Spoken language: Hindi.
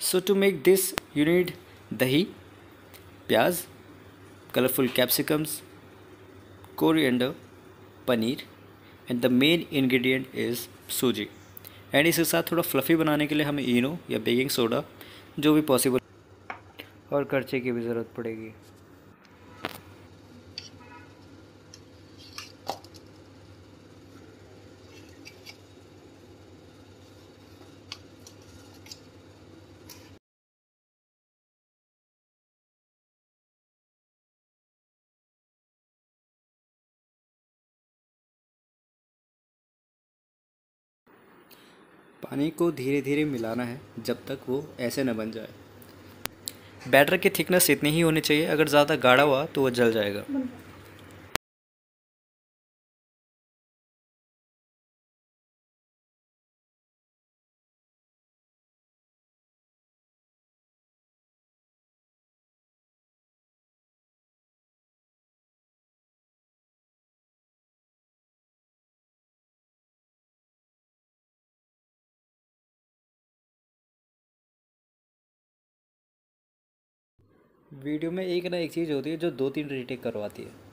so to make this you need dahi pyaaz colourful capsicums coriander paneer and the main ingredient is suji and इसके साथ थोड़ा फ्लफ़ी बनाने के लिए हमें इनो या बेकिंग सोडा जो भी पॉसिबल और खर्चे की भी ज़रूरत पड़ेगी पानी को धीरे धीरे मिलाना है जब तक वो ऐसे न बन जाए बैटर की थिकनेस इतनी ही होनी चाहिए अगर ज़्यादा गाढ़ा हुआ तो वह जल जाएगा वीडियो में एक ना एक चीज़ होती है जो दो तीन रीटेक करवाती है